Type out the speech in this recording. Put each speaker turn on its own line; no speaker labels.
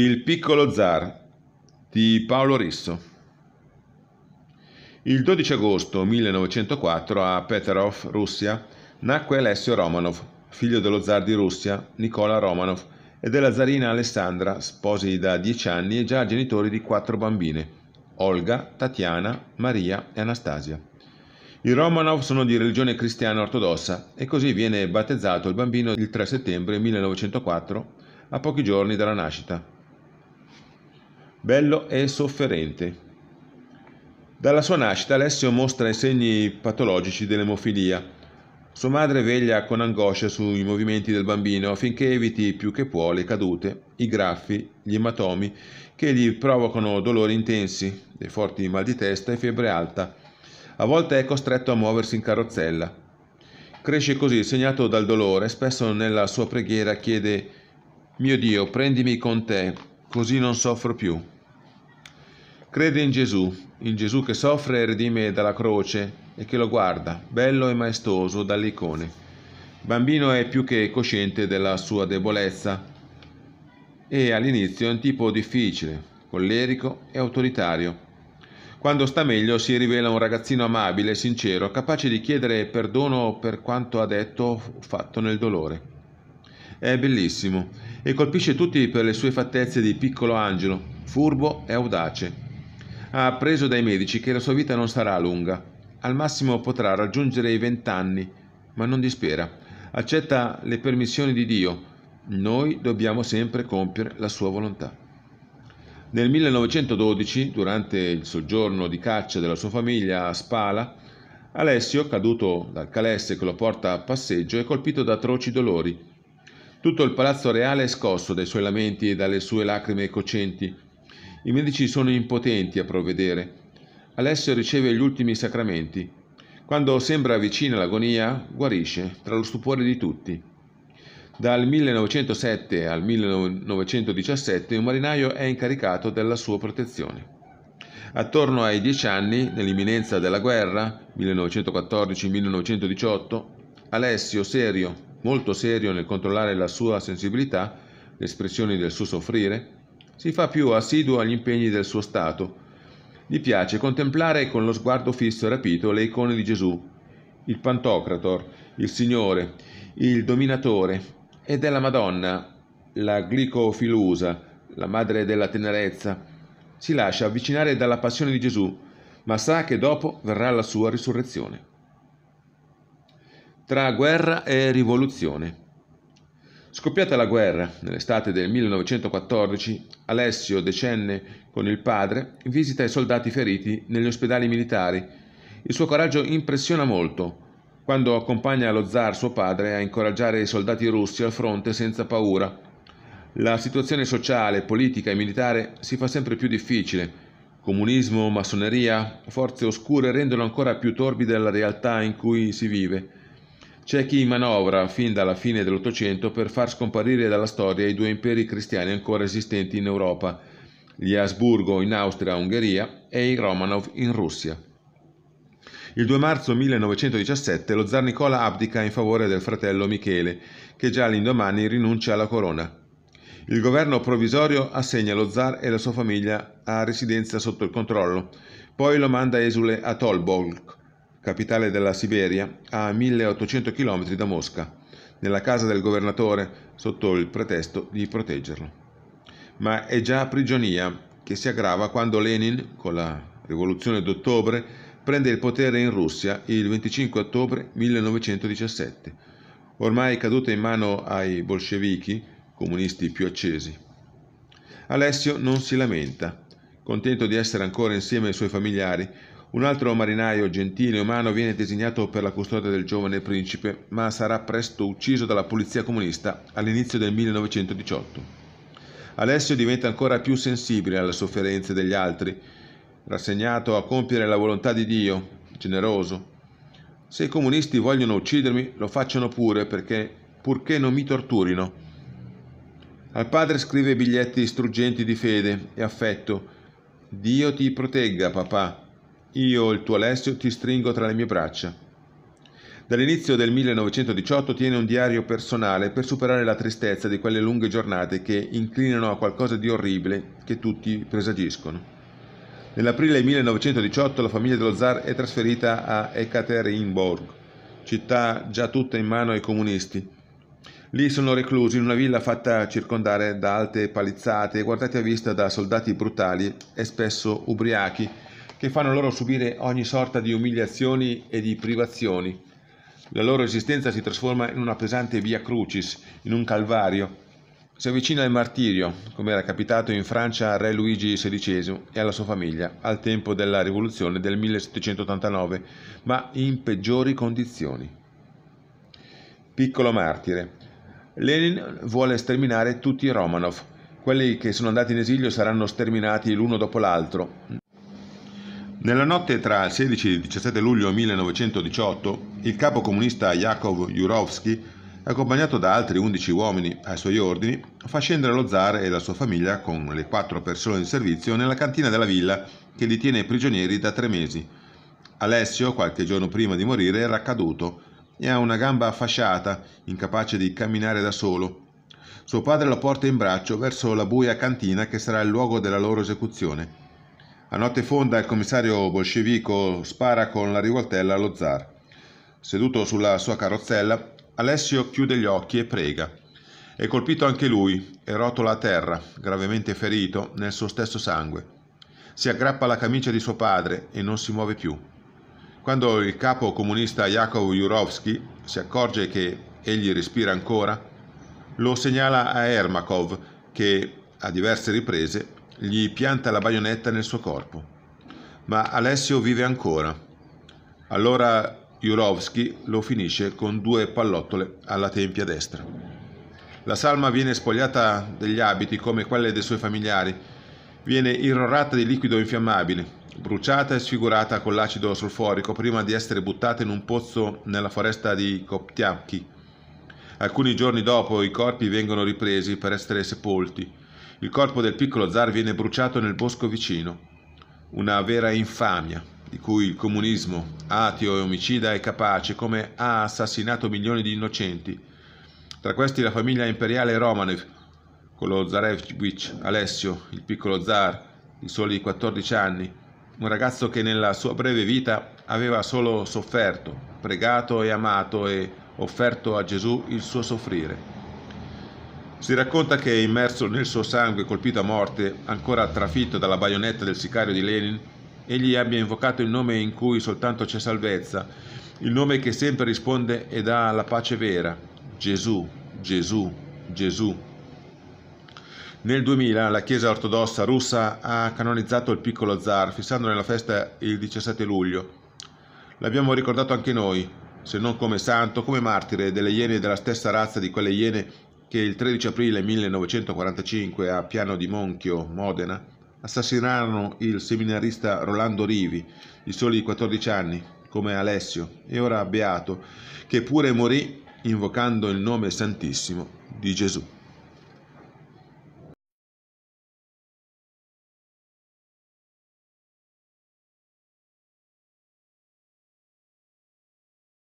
Il piccolo zar di Paolo Risso. Il 12 agosto 1904 a Peterhof, Russia, nacque Alessio Romanov, figlio dello zar di Russia Nicola Romanov e della zarina Alessandra, sposi da dieci anni e già genitori di quattro bambine, Olga, Tatiana, Maria e Anastasia. I Romanov sono di religione cristiana ortodossa e così viene battezzato il bambino il 3 settembre 1904, a pochi giorni dalla nascita bello e sofferente. Dalla sua nascita Alessio mostra i segni patologici dell'emofilia. Sua madre veglia con angoscia sui movimenti del bambino affinché eviti più che può le cadute, i graffi, gli ematomi che gli provocano dolori intensi, dei forti mal di testa e febbre alta. A volte è costretto a muoversi in carrozzella. Cresce così, segnato dal dolore, spesso nella sua preghiera chiede Mio Dio, prendimi con te, così non soffro più. Crede in Gesù, in Gesù che soffre e redime dalla croce e che lo guarda, bello e maestoso, dalle icone. Il bambino è più che cosciente della sua debolezza e all'inizio è un tipo difficile, collerico e autoritario. Quando sta meglio si rivela un ragazzino amabile, e sincero, capace di chiedere perdono per quanto ha detto o fatto nel dolore. È bellissimo e colpisce tutti per le sue fattezze di piccolo angelo, furbo e audace. Ha appreso dai medici che la sua vita non sarà lunga. Al massimo potrà raggiungere i vent'anni, ma non dispera. Accetta le permissioni di Dio. Noi dobbiamo sempre compiere la sua volontà. Nel 1912, durante il soggiorno di caccia della sua famiglia a Spala, Alessio, caduto dal calesse che lo porta a passeggio, è colpito da atroci dolori. Tutto il palazzo reale è scosso dai suoi lamenti e dalle sue lacrime cocenti i medici sono impotenti a provvedere. Alessio riceve gli ultimi sacramenti. Quando sembra vicina l'agonia, guarisce, tra lo stupore di tutti. Dal 1907 al 1917 un marinaio è incaricato della sua protezione. Attorno ai dieci anni, nell'imminenza della guerra, 1914-1918, Alessio, serio, molto serio nel controllare la sua sensibilità, le espressioni del suo soffrire, si fa più assiduo agli impegni del suo Stato. Gli piace contemplare con lo sguardo fisso e rapito le icone di Gesù, il Pantocrator, il Signore, il Dominatore e della Madonna, la Glicofilusa, la Madre della Tenerezza. Si lascia avvicinare dalla passione di Gesù, ma sa che dopo verrà la sua risurrezione. Tra guerra e rivoluzione. Scoppiata la guerra, nell'estate del 1914, Alessio decenne con il padre visita i soldati feriti negli ospedali militari. Il suo coraggio impressiona molto quando accompagna lo zar suo padre a incoraggiare i soldati russi al fronte senza paura. La situazione sociale, politica e militare si fa sempre più difficile. Comunismo, massoneria, forze oscure rendono ancora più torbida la realtà in cui si vive. C'è chi manovra fin dalla fine dell'Ottocento per far scomparire dalla storia i due imperi cristiani ancora esistenti in Europa, gli Asburgo in Austria-Ungheria e i Romanov in Russia. Il 2 marzo 1917 lo zar Nicola abdica in favore del fratello Michele, che già l'indomani rinuncia alla corona. Il governo provvisorio assegna lo zar e la sua famiglia a residenza sotto il controllo, poi lo manda esule a Tolbolk, capitale della Siberia, a 1800 km da Mosca, nella casa del governatore sotto il pretesto di proteggerlo. Ma è già prigionia che si aggrava quando Lenin, con la rivoluzione d'ottobre, prende il potere in Russia il 25 ottobre 1917, ormai caduta in mano ai bolscevichi, comunisti più accesi. Alessio non si lamenta, contento di essere ancora insieme ai suoi familiari, un altro marinaio, gentile e umano, viene designato per la custodia del giovane principe, ma sarà presto ucciso dalla polizia comunista all'inizio del 1918. Alessio diventa ancora più sensibile alle sofferenze degli altri, rassegnato a compiere la volontà di Dio, generoso. Se i comunisti vogliono uccidermi, lo facciano pure perché purché non mi torturino. Al padre scrive biglietti struggenti di fede e affetto. Dio ti protegga, papà io, il tuo Alessio, ti stringo tra le mie braccia. Dall'inizio del 1918 tiene un diario personale per superare la tristezza di quelle lunghe giornate che inclinano a qualcosa di orribile che tutti presagiscono. Nell'aprile 1918 la famiglia dello zar è trasferita a Ekaterinburg, città già tutta in mano ai comunisti. Lì sono reclusi in una villa fatta circondare da alte palizzate, e guardati a vista da soldati brutali e spesso ubriachi, che fanno loro subire ogni sorta di umiliazioni e di privazioni. La loro esistenza si trasforma in una pesante via crucis, in un calvario. Si avvicina al martirio, come era capitato in Francia al re Luigi XVI e alla sua famiglia al tempo della rivoluzione del 1789, ma in peggiori condizioni. Piccolo martire. Lenin vuole sterminare tutti i Romanov. Quelli che sono andati in esilio saranno sterminati l'uno dopo l'altro. Nella notte tra il 16 e il 17 luglio 1918, il capo comunista Yakov Jurovsky, accompagnato da altri 11 uomini ai suoi ordini, fa scendere lo zar e la sua famiglia con le quattro persone di servizio nella cantina della villa che li tiene prigionieri da tre mesi. Alessio, qualche giorno prima di morire, era caduto e ha una gamba fasciata, incapace di camminare da solo. Suo padre lo porta in braccio verso la buia cantina che sarà il luogo della loro esecuzione. A notte fonda il commissario bolscevico spara con la rivoltella allo zar. Seduto sulla sua carrozzella, Alessio chiude gli occhi e prega. È colpito anche lui e rotola a terra, gravemente ferito, nel suo stesso sangue. Si aggrappa alla camicia di suo padre e non si muove più. Quando il capo comunista Jakov Jurovsky si accorge che egli respira ancora, lo segnala a Ermakov che, a diverse riprese, gli pianta la baionetta nel suo corpo. Ma Alessio vive ancora. Allora Jurovski lo finisce con due pallottole alla tempia destra. La salma viene spogliata degli abiti come quelle dei suoi familiari, viene irrorata di liquido infiammabile, bruciata e sfigurata con l'acido solforico prima di essere buttata in un pozzo nella foresta di Koptiamki. Alcuni giorni dopo i corpi vengono ripresi per essere sepolti il corpo del piccolo zar viene bruciato nel bosco vicino. Una vera infamia di cui il comunismo, ateo e omicida, è capace, come ha assassinato milioni di innocenti. Tra questi la famiglia imperiale Romanev, con lo Zarevich Alessio, il piccolo zar, di soli 14 anni, un ragazzo che nella sua breve vita aveva solo sofferto, pregato e amato e offerto a Gesù il suo soffrire. Si racconta che immerso nel suo sangue colpito a morte, ancora trafitto dalla baionetta del sicario di Lenin, egli abbia invocato il nome in cui soltanto c'è salvezza, il nome che sempre risponde e dà la pace vera, Gesù, Gesù, Gesù. Nel 2000 la Chiesa ortodossa russa ha canonizzato il piccolo zar, fissandone la festa il 17 luglio. L'abbiamo ricordato anche noi, se non come santo, come martire delle iene della stessa razza di quelle iene che il 13 aprile 1945 a Piano di Monchio, Modena, assassinarono il seminarista Rolando Rivi, di soli 14 anni, come Alessio, e ora Beato, che pure morì invocando il nome santissimo di Gesù.